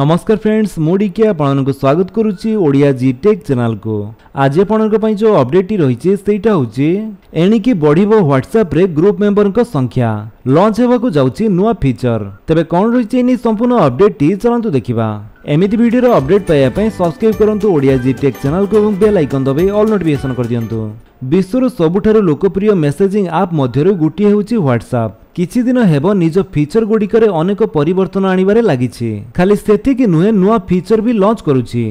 নমস্কার ফ্রেন্ডস মুডি কে পননকো স্বাগাত করুচি ওড়িয়া জি টেক চ্যানেল কো আজ এ পননকো পই জো আপডেট রইছে সেইটা হুচে এনি কি বড়িবো হোয়াটসঅ্যাপ রে গ্রুপ মেম্বার কো সংখ্যা লঞ্চ হেবা কো যাওচি নয়া ফিচার তebe কোন রইছে নি সম্পূৰ্ণ আপডেট চনতু দেখিবা এমিত ভিডিওৰ আপডেট পাইয়া পাই সাবস্ক্রাইব কৰনতু ওড়িয়া জি টেক চ্যানেল কো আৰু বেল আইকন দবে অল নোটিফিকেশন কৰ দিয়ন্ত বিশ্বৰ সবুঠৰ লোকপ্ৰিয় মেছেজিং এপ মধ্যৰ গুটি হুচি হোয়াটসঅ্যাপ କିଛିଦିନ ହେବ ନିଜ ଫିଚର ଗୁଡ଼ିକରେ ଅନେକ ପରିବର୍ତ୍ତନ ଆଣିବାରେ ଲାଗିଛି ଖାଲି ସେତିକି ନୁହେଁ ନୂଆ ଫିଚର ବି ଲଞ୍ଚ କରୁଛି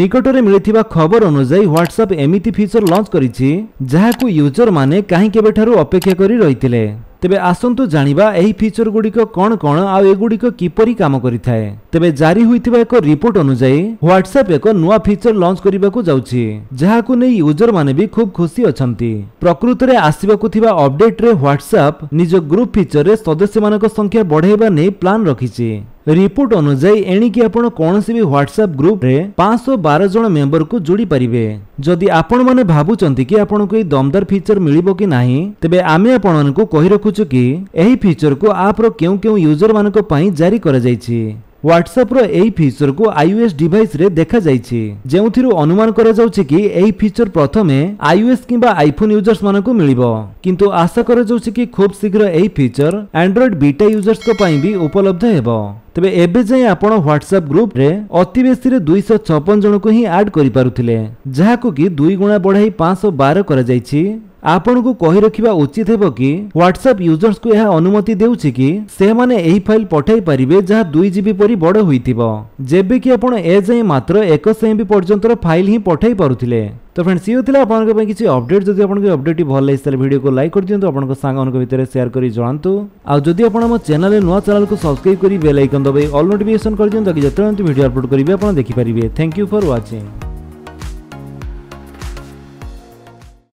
ନିକଟରେ ମିଳିଥିବା ଖବର ଅନୁଯାୟୀ ହ୍ୱାଟ୍ସଆପ୍ ଏମିତି ଫିଚର ଲଞ୍ଚ କରିଛି ଯାହାକୁ ୟୁଜରମାନେ କାହିଁ କେବେଠାରୁ ଅପେକ୍ଷା କରି ରହିଥିଲେ ତେବେ ଆସନ୍ତୁ ଜାଣିବା ଏହି ଫିଚରଗୁଡ଼ିକ କ'ଣ କ'ଣ ଆଉ ଏଗୁଡ଼ିକ କିପରି କାମ କରିଥାଏ ତେବେ ଜାରି ହୋଇଥିବା ଏକ ରିପୋର୍ଟ ଅନୁଯାୟୀ ହ୍ୱାଟ୍ସଆପ୍ ଏକ ନୂଆ ଫିଚର ଲଞ୍ଚ କରିବାକୁ ଯାଉଛି ଯାହାକୁ ନେଇ ୟୁଜରମାନେ ବି ଖୁବ୍ ଖୁସି ଅଛନ୍ତି ପ୍ରକୃତରେ ଆସିବାକୁ ଥିବା ଅପଡେଟ୍ରେ ହ୍ୱାଟ୍ସଆପ୍ ନିଜ ଗ୍ରୁପ୍ ଫିଚରରେ ସଦସ୍ୟମାନଙ୍କ ସଂଖ୍ୟା ବଢ଼ାଇବା ନେଇ ପ୍ଲାନ୍ ରଖିଛି ରିପୋର୍ଟ ଅନୁଯାୟୀ ଏଣିକି ଆପଣ କୌଣସି ବି ହ୍ୱାଟ୍ସଆପ୍ ଗ୍ରୁପ୍ରେ ପାଞ୍ଚଶହ ବାର ଜଣ ମେମ୍ବରକୁ ଯୋଡ଼ି ପାରିବେ ଯଦି ଆପଣମାନେ ଭାବୁଛନ୍ତି କି ଆପଣଙ୍କୁ ଏହି ଦମଦାର ଫିଚର ମିଳିବ କି ନାହିଁ ତେବେ ଆମେ ଆପଣମାନଙ୍କୁ କହି ରଖୁଛୁ କି ଏହି ଫିଚରକୁ ଆପ୍ର କେଉଁ କେଉଁ ୟୁଜରମାନଙ୍କ ପାଇଁ ଜାରି କରାଯାଇଛି ହ୍ୱାଟ୍ସଆପ୍ର ଏହି ଫିଚରକୁ ଆଇଓଏସ୍ ଡିଭାଇସରେ ଦେଖାଯାଇଛି ଯେଉଁଥିରୁ ଅନୁମାନ କରାଯାଉଛି କି ଏହି ଫିଚର ପ୍ରଥମେ ଆଇଓଏସ୍ କିମ୍ବା ଆଇଫୋନ୍ ୟୁଜର୍ସମାନଙ୍କୁ ମିଳିବ କିନ୍ତୁ ଆଶା କରାଯାଉଛି କି ଖୁବ୍ ଶୀଘ୍ର ଏହି ଫିଚର ଆଣ୍ଡ୍ରଏଡ୍ ବିଟା ୟୁଜର୍ସଙ୍କ ପାଇଁ ବି ଉପଲବ୍ଧ ହେବ ତେବେ ଏବେ ଯାଏଁ ଆପଣ ହ୍ୱାଟ୍ସଆପ୍ ଗ୍ରୁପରେ ଅତି ବେଶୀରେ ଦୁଇଶହ ଛପନ ଜଣଙ୍କୁ ହିଁ ଆଡ୍ କରିପାରୁଥିଲେ ଯାହାକୁ କି ଦୁଇ ଗୁଣା ବଢ଼ାଇ ପାଞ୍ଚଶହ ବାର କରାଯାଇଛି আপনক কই রাখিবো উচিত হব কি WhatsApp ইউজারসক এই অনুমতি দেউছি কি সেmane এই ফাইল পঠাই পারিবে যা 2GB পরি বড় হইতিব। জেবে কি আপন এজই মাত্র 100MB পর্যন্ত ফাইলই পঠাই পারুtile। তো ফ্রেন্ডস এইউ থিলা আপনকে কোনো কি আপডেট যদি আপনকে আপডেট ভাল লাগিস তাহলে ভিডিওক লাইক কর দিও তো আপনকে সাঙ্গনক ভিতরে শেয়ার করি যোনতু। আর যদি আপন আম চ্যানেললে নয়া চ্যানেলক সাবস্ক্রাইব করি বেল আইকন দবে অল নোটিফিকেশন কর দিও যাতে যত ভিডিও আপলোড করিবে আপন দেখি পারিবে। Thank you for watching.